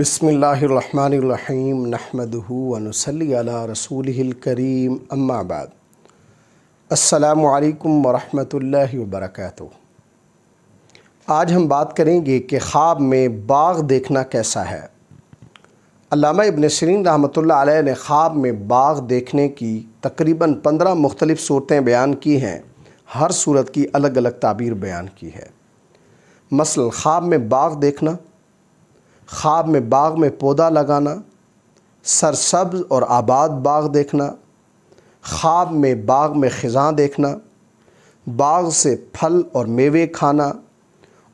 बसमीम नहमदूनसली करीम अम्माबाद अल्लाम वरहमल वबरक आज हम बात करेंगे कि ख्वाब में बाग देखना कैसा है अलामा इबन सरीन अलैह ने ख्वाब में बाग देखने की तकरीबन पंद्रह मुख्तलिफ़ सूरतें बयान की हैं हर सूरत की अलग अलग ताबीर बयान की है मसल ख्वाब में बाग देखना ख्वाब में बाग में पौधा लगाना सरसब्ज और आबाद बाग देखना ख्वाब में बाग में ख़जा देखना बाग से फल और मेवे खाना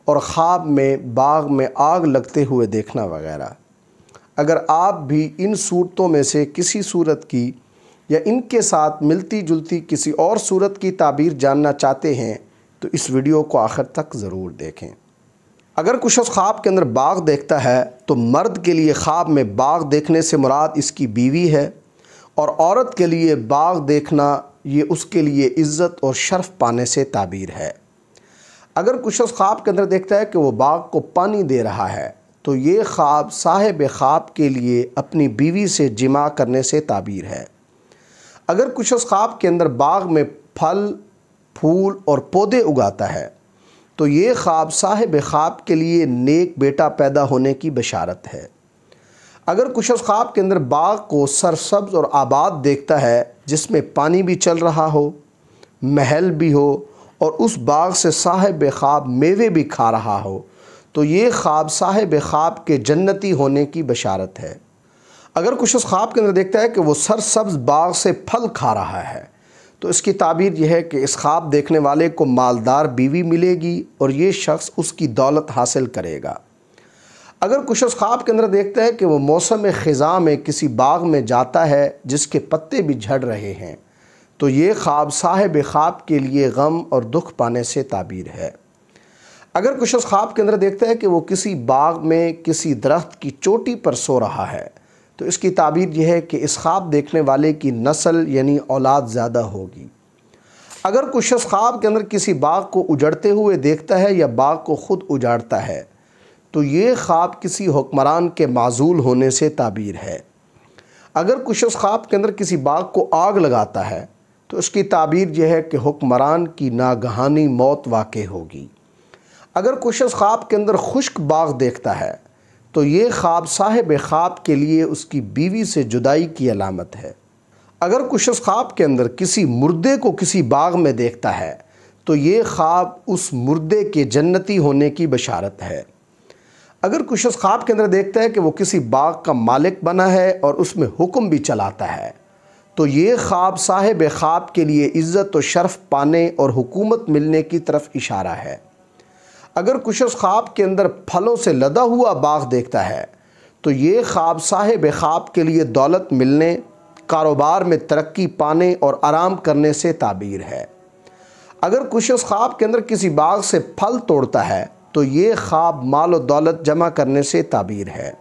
और ख्वाब में बाग में आग लगते हुए देखना वगैरह अगर आप भी इन सूरतों में से किसी सूरत की या इनके साथ मिलती जुलती किसी और सूरत की ताबीर जानना चाहते हैं तो इस वीडियो को आखिर तक ज़रूर देखें अगर कुछ ख्वाब के अंदर बाग देखता है तो मर्द के लिए ख्वाब में बाग देखने से मुराद इसकी बीवी है और औरत के लिए बाग देखना ये उसके लिए इज़्ज़त और शर्फ पाने से ताबीर है अगर कुछ ख्वाब के अंदर देखता है कि वो बाग को पानी दे रहा है तो ये ख्वाब साहेब ख्वाब के लिए अपनी बीवी से जिमा करने से ताबीर है अगर कुछ ख्वाब के अंदर बाग में फल फूल और पौधे उगाता है तो ये ख्वाब साहिब ख्वाब के लिए नेक बेटा पैदा होने की बशारत है अगर कुछ ख्वाब के अंदर बाग को सरसब्ज और आबाद देखता है जिसमें पानी भी चल रहा हो महल भी हो और उस बाग से साहिब ख्वाब मेवे भी खा रहा हो तो ये ख्वाब साहिब ख्वाब के जन्नती होने की बशारत है अगर कुछ ख्वाब के अंदर देखता है कि वो सरसब्ज बाग से फल खा रहा है तो इसकी ताबीर यह है कि इस ख्वाब देखने वाले को मालदार बीवी मिलेगी और ये शख्स उसकी दौलत हासिल करेगा अगर कुछ उस ख्वाब के अंदर देखता है कि वह मौसम ख़ज़ा में किसी बाग में जाता है जिसके पत्ते भी झड़ रहे हैं तो ये ख्वाब साहिब ख्वाब के लिए गम और दुख पाने से ताबीर है अगर कुछ उस ख्वाब के अंदर देखता है कि वो किसी बाग में किसी दरख्त की चोटी पर सो रहा है तो इसकी ताबीर यह है कि इस ख्वाब देखने वाले की नस्ल यानी औलाद ज़्यादा होगी अगर कुछ शख्स ख्वाब के अंदर किसी बाग को उजड़ते हुए देखता है या बाग को ख़ुद उजाड़ता है तो ये ख्वाब किसी हुक्मरान के माजूल होने से ताबीर है अगर कुछ शख्स ख्वाब के अंदर किसी बाग को आग लगाता है तो उसकी ताबीर यह है कि हुक्मरान की नागहानी मौत वाक़ होगी अगर कुछ शख्स ख्वाब के अंदर खुश्क बाग देखता है तो ये ख्वाब साहिब ख्वाब के लिए उसकी बीवी से जुदाई की अलामत है अगर कुछ ख्वाब के अंदर किसी मुर्दे को किसी बाग में देखता है तो ये ख्वाब उस मुर्दे के जन्नती होने की बशारत है अगर कुछ ख्वाब के अंदर देखता है कि वो किसी बाग का मालिक बना है और उसमें हुक्म भी चलाता है तो ये ख्वाब साहिब ख्वाब के लिए इज़्ज़त और शर्फ़ पाने और हुकूमत मिलने की तरफ इशारा है अगर कुशस ख्वाब के अंदर फलों से लदा हुआ बाग देखता है तो ये ख्वाब साहेब ख्वाब के लिए दौलत मिलने कारोबार में तरक्की पाने और आराम करने से ताबीर है अगर कुशस ख्वाब के अंदर किसी बाग से फल तोड़ता है तो ये ख्वाब माल और दौलत जमा करने से ताबीर है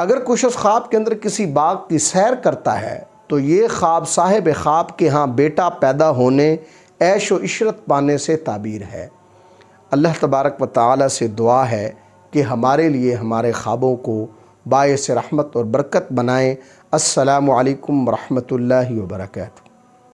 अगर कुशस ख्वाब के अंदर किसी बाग की सैर करता है तो ये ख्वाब साहेब ख्वाब के यहाँ बेटा पैदा होने ऐश व इशरत पाने से ताबीर है अल्लाह तबारक व ताली से दुआ है कि हमारे लिए हमारे ख्वाबों को बायस रहमत और बरकत बनाएँ असलकम वरहमल वर्का